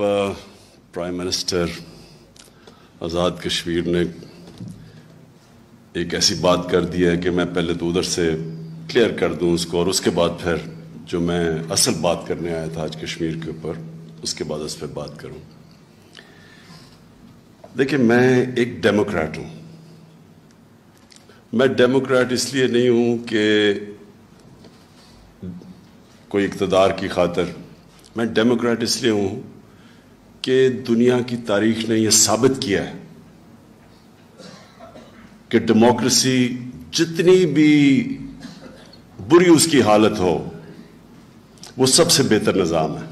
prime minister आज़ाद कश्मीर ने एक ऐसी बात कर दी है कि मैं पहले तो उधर से क्लियर कर दूं उसको और उसके बाद फिर जो मैं असल बात करने आया था आज कश्मीर के ऊपर उसके बाद उस पर बात करूं देखिए मैं एक डेमोक्रेट हूं मैं डेमोक्रेट इसलिए नहीं हूं कि कोई इकतदार की खातर मैं डेमोक्रेट इसलिए हूं कि दुनिया की तारीख ने यह साबित किया है कि डेमोक्रेसी जितनी भी बुरी उसकी हालत हो वो सबसे बेहतर निज़ाम है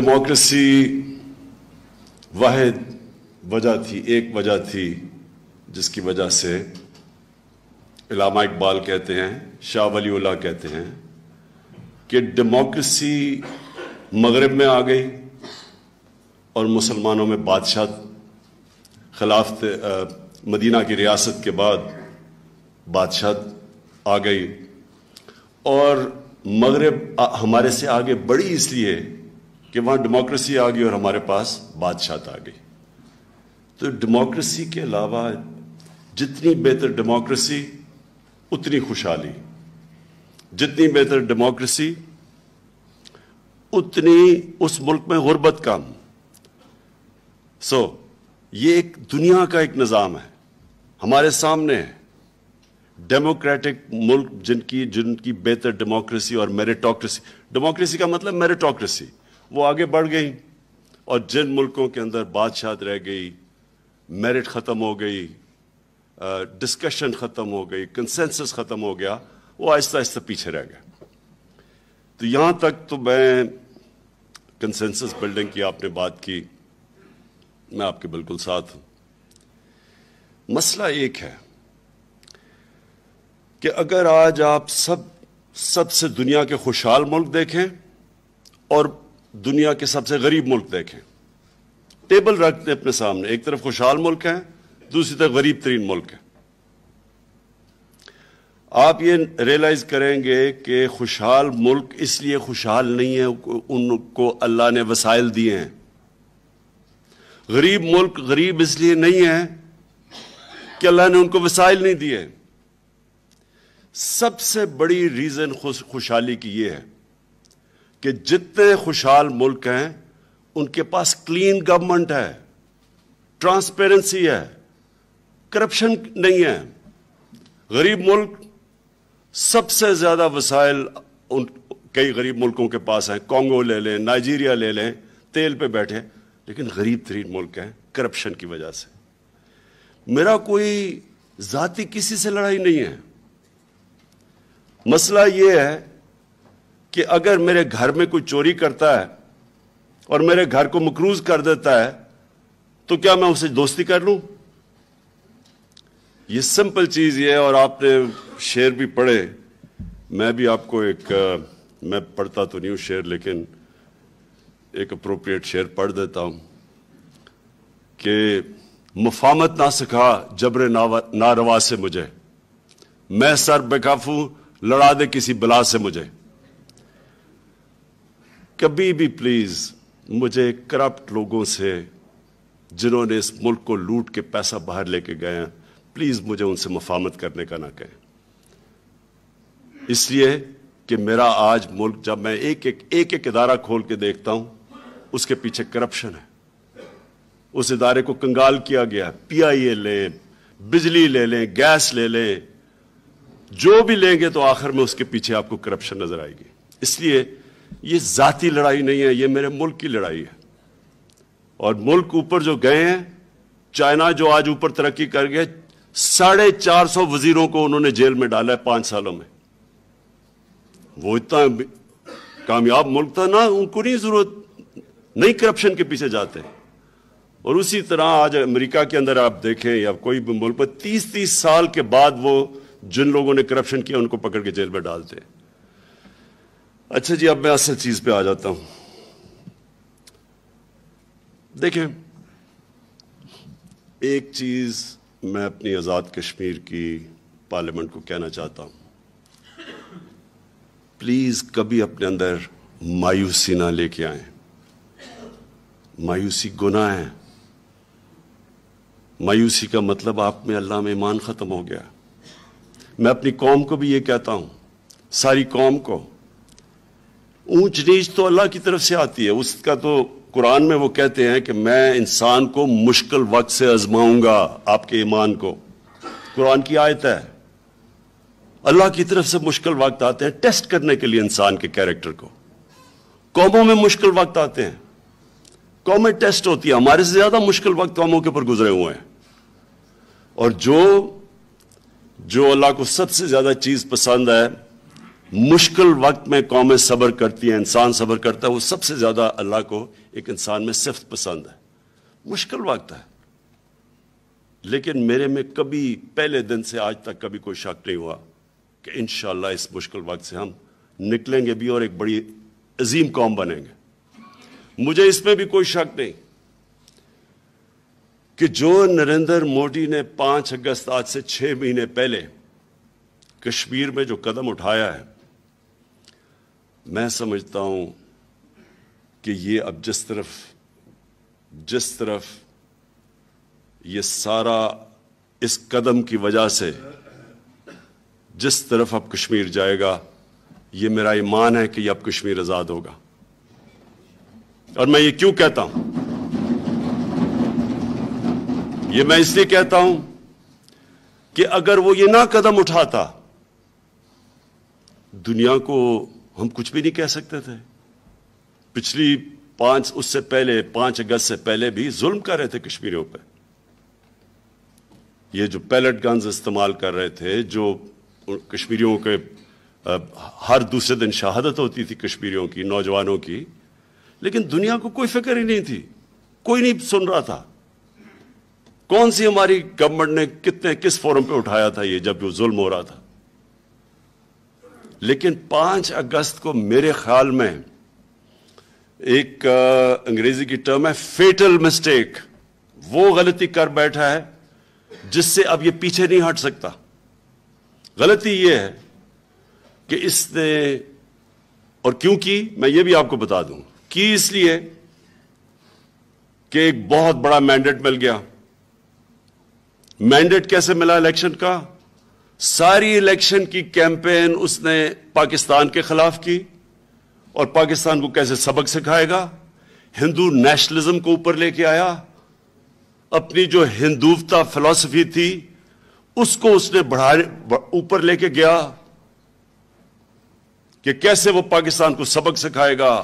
डेमोक्रेसी वाहिद वजह थी एक वजह थी जिसकी वजह से इलामा इकबाल कहते हैं शाह वली कहते हैं कि डेमोक्रेसी मगरब में आ गई और मुसलमानों में बादशाह खिलाफ मदीना की रियासत के बाद बादशाह आ गई और मगरब हमारे से आगे बढ़ी इसलिए कि वहाँ डेमोक्रेसी आ गई और हमारे पास बादशाह आ गई तो डेमोक्रेसी के अलावा जितनी बेहतर डेमोक्रेसी उतनी खुशहाली जितनी बेहतर डेमोक्रेसी उतनी उस मुल्क में गुर्बत कम सो so, ये एक दुनिया का एक निज़ाम है हमारे सामने है डेमोक्रेटिक मुल्क जिनकी जिनकी बेहतर डेमोक्रेसी और मेरिटोक्रेसी डेमोक्रेसी का मतलब मेरिटोक्रेसी वो आगे बढ़ गई और जिन मुल्कों के अंदर बादशाह रह गई मेरिट ख़त्म हो गई डिस्कशन ख़त्म हो गई कंसेंसस ख़त्म हो गया वो आहिस्ता आहिस्ता पीछे रह गए तो यहां तक तो मैं कंसेंसस बिल्डिंग की आपने बात की मैं आपके बिल्कुल साथ हूं मसला एक है कि अगर आज आप सब सबसे दुनिया के खुशहाल मुल्क देखें और दुनिया के सबसे गरीब मुल्क देखें टेबल रखते अपने सामने एक तरफ खुशहाल मुल्क है दूसरी तरफ गरीब तरीन मुल्क है आप ये रियलाइज करेंगे कि खुशहाल मुल्क इसलिए खुशहाल नहीं है उनको अल्लाह ने वसाइल दिए हैं गरीब मुल्क गरीब इसलिए नहीं है कि अल्लाह ने उनको वसाइल नहीं दिए सबसे बड़ी रीज़न खुशहाली की ये है कि जितने खुशहाल मुल्क हैं उनके पास क्लीन गवर्नमेंट है ट्रांसपेरेंसी है करप्शन नहीं है गरीब मुल्क सबसे ज़्यादा वसाइल उन कई गरीब मुल्कों के पास हैं कॉन्गो ले लें नाइजीरिया ले लें तेल पे बैठे लेकिन गरीब तरीन मुल्क हैं करप्शन की वजह से मेरा कोई जाति किसी से लड़ाई नहीं है मसला यह है कि अगर मेरे घर में कोई चोरी करता है और मेरे घर को मकरूज कर देता है तो क्या मैं उसे दोस्ती कर लूं ये सिंपल चीज़ ये है और आपने शेर भी पढ़े मैं भी आपको एक मैं पढ़ता तो नहीं हूं शेर लेकिन एक अप्रोप्रिएट शेर पढ़ देता हूं कि मुफामत ना सिखा जबर नारवा से मुझे मैं सर बेकाफू लड़ा दे किसी बला से मुझे कभी भी प्लीज़ मुझे करप्ट लोगों से जिन्होंने इस मुल्क को लूट के पैसा बाहर लेके गए हैं प्लीज़ मुझे उनसे मुफामत करने का ना कहें इसलिए कि मेरा आज मुल्क जब मैं एक एक एक एक इदारा खोल के देखता हूं उसके पीछे करप्शन है उस इदारे को कंगाल किया गया पी आई ए लें बिजली ले लें गैस ले लें जो भी लेंगे तो आखिर में उसके पीछे आपको करप्शन नजर आएगी इसलिए ये जाती लड़ाई नहीं है ये मेरे मुल्क की लड़ाई है और मुल्क ऊपर जो गए हैं चाइना जो आज ऊपर तरक्की कर गए साढ़े चार सौ वजीरों को उन्होंने जेल में डाला है पांच सालों में वो इतना कामयाब मुल्क था ना उनको नहीं जरूरत नहीं करप्शन के पीछे जाते और उसी तरह आज अमेरिका के अंदर आप देखें या कोई भी मुल्क पर तीस तीस साल के बाद वो जिन लोगों ने करप्शन किया उनको पकड़ के जेल में डालते अच्छा जी अब मैं असल चीज पे आ जाता हूं देखें एक चीज मैं अपनी आज़ाद कश्मीर की पार्लियामेंट को कहना चाहता हूँ प्लीज़ कभी अपने अंदर मायूसी ना लेके आए मायूसी गुनाह है मायूसी का मतलब आप में अल्लाह में ईमान ख़त्म हो गया मैं अपनी कौम को भी ये कहता हूँ सारी कौम को ऊंच नीच तो अल्लाह की तरफ से आती है उसका तो कुरान में वो कहते हैं कि मैं इंसान को मुश्किल वक्त से आजमाऊंगा आपके ईमान को कुरान की आयत है अल्लाह की तरफ से मुश्किल वक्त आते हैं टेस्ट करने के लिए इंसान के कैरेक्टर को कौमों में मुश्किल वक्त आते हैं कौमें टेस्ट होती है हमारे से ज्यादा मुश्किल वक्त कौमों तो के ऊपर गुजरे हुए हैं और जो जो अल्लाह को सबसे ज्यादा चीज पसंद है मुश्किल वक्त में कौमें सब्र करती हैं इंसान सब्र करता है वो सबसे ज़्यादा अल्लाह को एक इंसान में सिफ पसंद है मुश्किल वक्त है लेकिन मेरे में कभी पहले दिन से आज तक कभी कोई शक नहीं हुआ कि इन इस मुश्किल वक्त से हम निकलेंगे भी और एक बड़ी अजीम कौम बनेंगे मुझे इसमें भी कोई शक नहीं कि जो नरेंद्र मोदी ने पांच अगस्त आज से छह महीने पहले कश्मीर में जो कदम उठाया है मैं समझता हूं कि ये अब जिस तरफ जिस तरफ ये सारा इस कदम की वजह से जिस तरफ अब कश्मीर जाएगा ये मेरा ईमान है कि अब कश्मीर आज़ाद होगा और मैं ये क्यों कहता हूं ये मैं इसलिए कहता हूं कि अगर वो ये ना कदम उठाता दुनिया को हम कुछ भी नहीं कह सकते थे पिछली पांच उससे पहले पांच अगस्त से पहले भी जुल्म कर रहे थे कश्मीरियों पर ये जो पैलेट गन्स इस्तेमाल कर रहे थे जो कश्मीरियों के हर दूसरे दिन शहादत होती थी कश्मीरियों की नौजवानों की लेकिन दुनिया को कोई फिक्र ही नहीं थी कोई नहीं सुन रहा था कौन सी हमारी गवर्नमेंट ने कितने किस फोरम पे उठाया था ये जब जो जुल्म हो रहा था लेकिन पांच अगस्त को मेरे ख्याल में एक अंग्रेजी की टर्म है फेटल मिस्टेक वो गलती कर बैठा है जिससे अब ये पीछे नहीं हट सकता गलती ये है कि इसने और क्योंकि मैं ये भी आपको बता दूं कि इसलिए कि एक बहुत बड़ा मैंडेट मिल गया मैंडेट कैसे मिला इलेक्शन का सारी इलेक्शन की कैंपेन उसने पाकिस्तान के खिलाफ की और पाकिस्तान को कैसे सबक सिखाएगा हिंदू नेशनलिज्म को ऊपर लेके आया अपनी जो हिंदुवता फिलॉसफी थी उसको उसने बढ़ा ऊपर लेके गया कि कैसे वो पाकिस्तान को सबक सिखाएगा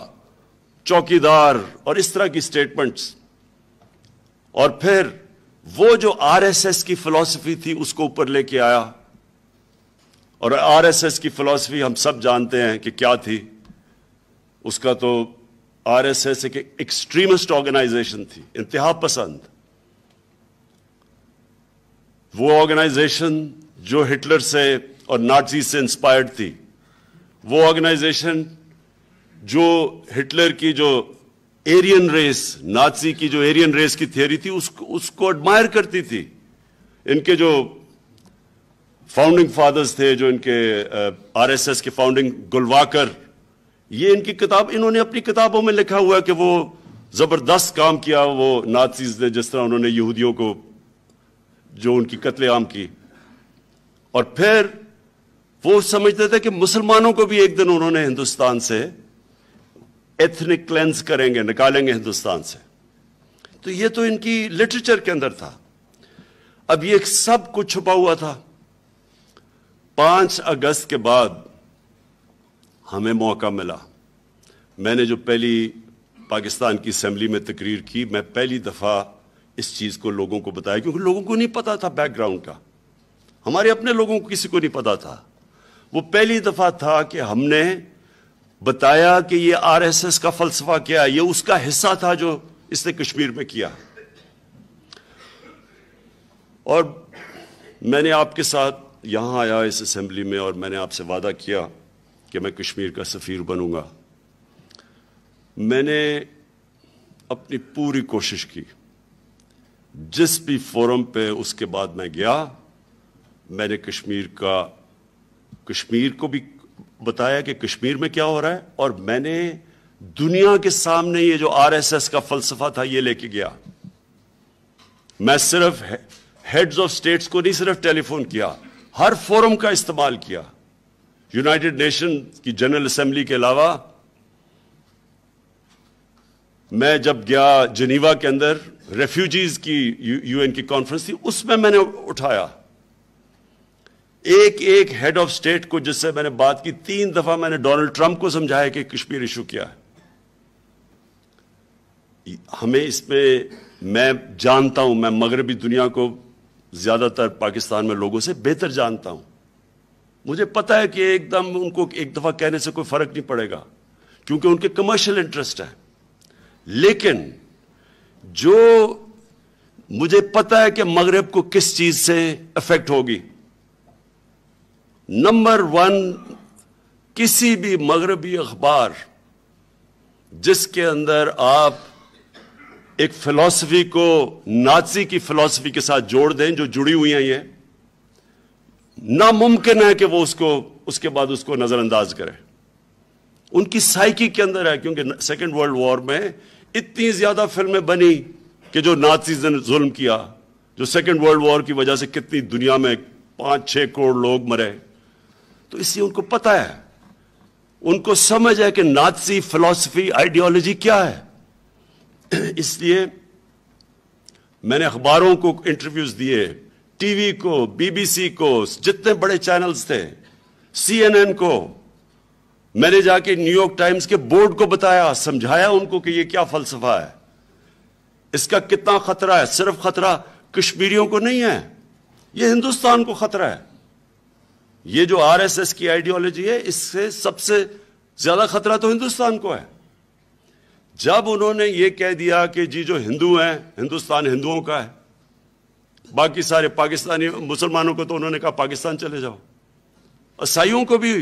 चौकीदार और इस तरह की स्टेटमेंट्स और फिर वो जो आरएसएस की फिलॉसफी थी उसको ऊपर लेके आया और आरएसएस की फिलॉसफी हम सब जानते हैं कि क्या थी उसका तो आरएसएस एक एक्सट्रीमिस्ट ऑर्गेनाइजेशन थी इंतहा पसंद वो ऑर्गेनाइजेशन जो हिटलर से और नाटजी से इंस्पायर्ड थी वो ऑर्गेनाइजेशन जो हिटलर की जो एरियन रेस नाची की जो एरियन रेस की थियोरी थी उसको उसको एडमायर करती थी इनके जो फाउंडिंग फादर्स थे जो इनके आरएसएस के फाउंडिंग गुलवाकर ये इनकी किताब इन्होंने अपनी किताबों में लिखा हुआ है कि वो ज़बरदस्त काम किया वो नाथसीज ने जिस तरह उन्होंने यहूदियों को जो उनकी कत्लेआम की और फिर वो समझते थे कि मुसलमानों को भी एक दिन उन्होंने हिंदुस्तान से एथनिक क्लेंस करेंगे निकालेंगे हिंदुस्तान से तो ये तो इनकी लिटरेचर के अंदर था अब ये सब कुछ छुपा हुआ था पांच अगस्त के बाद हमें मौका मिला मैंने जो पहली पाकिस्तान की असम्बली में तकरीर की मैं पहली दफ़ा इस चीज़ को लोगों को बताया क्योंकि लोगों को नहीं पता था बैकग्राउंड का हमारे अपने लोगों को किसी को नहीं पता था वो पहली दफ़ा था कि हमने बताया कि ये आरएसएस का फलसफा क्या है ये उसका हिस्सा था जो इसने कश्मीर में किया और मैंने आपके साथ यहाँ आया इस असम्बली में और मैंने आपसे वादा किया कि मैं कश्मीर का सफ़ीर बनूंगा मैंने अपनी पूरी कोशिश की जिस भी फोरम पे उसके बाद मैं गया मैंने कश्मीर का कश्मीर को भी बताया कि कश्मीर में क्या हो रहा है और मैंने दुनिया के सामने ये जो आरएसएस का फलसफा था ये लेके गया मैं सिर्फ हेड्स ऑफ स्टेट्स को नहीं सिर्फ टेलीफोन किया हर फोरम का इस्तेमाल किया यूनाइटेड नेशन की जनरल असेंबली के अलावा मैं जब गया जनीवा के अंदर रेफ्यूजीज की यूएन की कॉन्फ्रेंस थी उसमें मैंने उठाया एक एक हेड ऑफ स्टेट को जिससे मैंने बात की तीन दफा मैंने डोनाल्ड ट्रंप को समझाया कि कश्मीर इशू किया है हमें इसमें मैं जानता हूं मैं मगरबी दुनिया को ज़्यादातर पाकिस्तान में लोगों से बेहतर जानता हूं मुझे पता है कि एकदम उनको एक दफ़ा कहने से कोई फ़र्क नहीं पड़ेगा क्योंकि उनके कमर्शियल इंटरेस्ट है लेकिन जो मुझे पता है कि मगरब को किस चीज़ से अफेक्ट होगी नंबर वन किसी भी मगरबी अखबार जिसके अंदर आप एक फिलॉसफी को नाजी की फिलॉसफी के साथ जोड़ दें जो जुड़ी हुई हैं ये नामुमकिन है कि वो उसको उसके बाद उसको नज़रअंदाज करें उनकी साइकी के अंदर है क्योंकि सेकेंड वर्ल्ड वॉर में इतनी ज़्यादा फिल्में बनी कि जो नाजीज ने जुल्म किया जो सेकेंड वर्ल्ड वॉर की वजह से कितनी दुनिया में पांच छह करोड़ लोग मरे तो इसलिए उनको पता है उनको समझ है कि नाजी फिलॉसफी आइडियोलॉजी क्या है इसलिए मैंने अखबारों को इंटरव्यूज दिए टीवी को बीबीसी को जितने बड़े चैनल्स थे सीएनएन को मैंने जाके न्यूयॉर्क टाइम्स के बोर्ड को बताया समझाया उनको कि ये क्या फलसफा है इसका कितना खतरा है सिर्फ खतरा कश्मीरियों को नहीं है ये हिंदुस्तान को खतरा है ये जो आरएसएस की आइडियोलॉजी है इससे सबसे ज्यादा खतरा तो हिंदुस्तान को है जब उन्होंने ये कह दिया कि जी जो हिंदू हैं हिंदुस्तान हिंदुओं का है बाकी सारे पाकिस्तानी मुसलमानों को तो उन्होंने कहा पाकिस्तान चले जाओ ईसाइयों को भी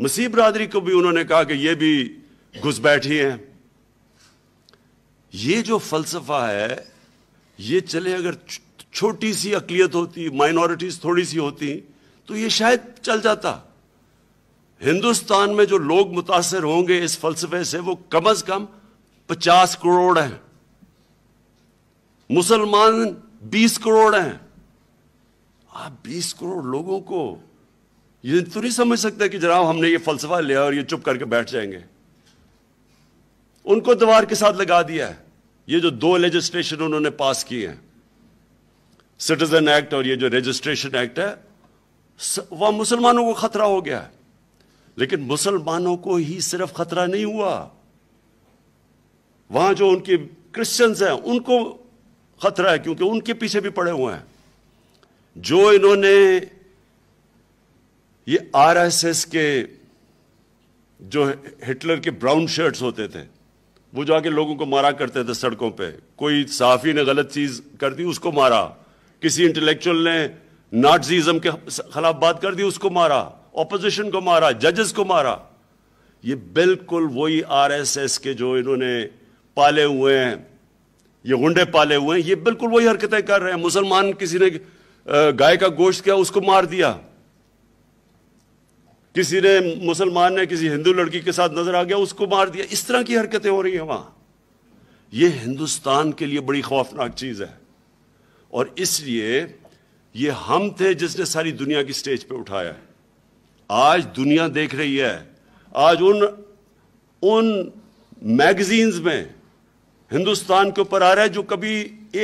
मसीह बरादरी को भी उन्होंने कहा कि ये भी घुस बैठी हैं ये जो फलसफा है ये चले अगर छोटी सी अकलियत होती माइनॉरिटीज थोड़ी सी होती तो ये शायद चल जाता हिंदुस्तान में जो लोग मुतासर होंगे इस फलसफे से वो कम अज कम पचास करोड़ हैं मुसलमान बीस करोड़ हैं आप बीस करोड़ लोगों को ये तो नहीं समझ सकते कि जनाब हमने ये फलसफा लिया और ये चुप करके बैठ जाएंगे उनको दीवार के साथ लगा दिया है ये जो दो लेजिस्ट्रेशन उन्होंने पास किए हैं सिटीजन एक्ट और ये जो रजिस्ट्रेशन एक्ट है वह मुसलमानों को खतरा हो गया है लेकिन मुसलमानों को ही सिर्फ खतरा नहीं हुआ वहां जो उनके क्रिश्चियंस हैं उनको खतरा है क्योंकि उनके पीछे भी पड़े हुए हैं जो इन्होंने ये आरएसएस के जो हिटलर के ब्राउन शर्ट्स होते थे वो जो आके लोगों को मारा करते थे सड़कों पे कोई साफी ने गलत चीज़ कर दी उसको मारा किसी इंटेलेक्चुअल ने नाटजीज़म के खिलाफ बात कर दी उसको मारा ऑपोजिशन को मारा जजेस को मारा ये बिल्कुल वही आरएसएस के जो इन्होंने पाले हुए हैं ये गुंडे पाले हुए हैं ये बिल्कुल वही हरकतें कर रहे हैं मुसलमान किसी ने गाय का गोश्त किया उसको मार दिया किसी ने मुसलमान ने किसी हिंदू लड़की के साथ नजर आ गया उसको मार दिया इस तरह की हरकतें हो रही है वहां ये हिंदुस्तान के लिए बड़ी खौफनाक चीज है और इसलिए ये हम थे जिसने सारी दुनिया की स्टेज पे उठाया है आज दुनिया देख रही है आज उन उन मैगजीन्स में हिंदुस्तान के ऊपर आ रहा है जो कभी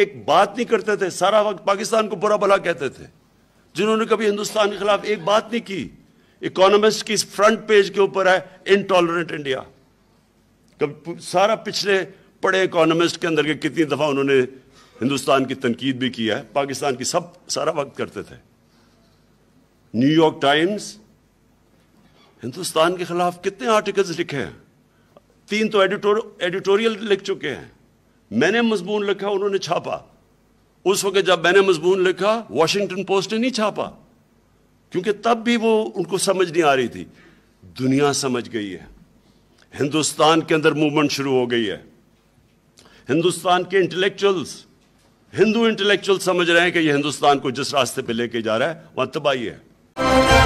एक बात नहीं करते थे सारा वक्त पाकिस्तान को बुरा भला कहते थे जिन्होंने कभी हिंदुस्तान के खिलाफ एक बात नहीं की इकोनॉमिस्ट की फ्रंट पेज के ऊपर है इनटॉलरेंट इंडिया कभी सारा पिछले पड़े इकोनॉमिस्ट के अंदर के कितनी दफ़ा उन्होंने हिंदुस्तान की तनकीद भी की है पाकिस्तान की सब सारा वक्त करते थे न्यूयॉर्क टाइम्स हिंदुस्तान के खिलाफ कितने आर्टिकल्स लिखे हैं तीन तो एडिटोर एडिटोरियल लिख चुके हैं मैंने मजमून लिखा उन्होंने छापा उस वक्त जब मैंने मजमून लिखा वॉशिंगटन पोस्ट ने नहीं छापा क्योंकि तब भी वो उनको समझ नहीं आ रही थी दुनिया समझ गई है हिंदुस्तान के अंदर मूवमेंट शुरू हो गई है हिंदुस्तान के इंटेलेक्चुअल्स हिंदू इंटेलेक्चुअल समझ रहे हैं कि ये हिंदुस्तान को जिस रास्ते पे लेके जा रहा है वहां तबाही है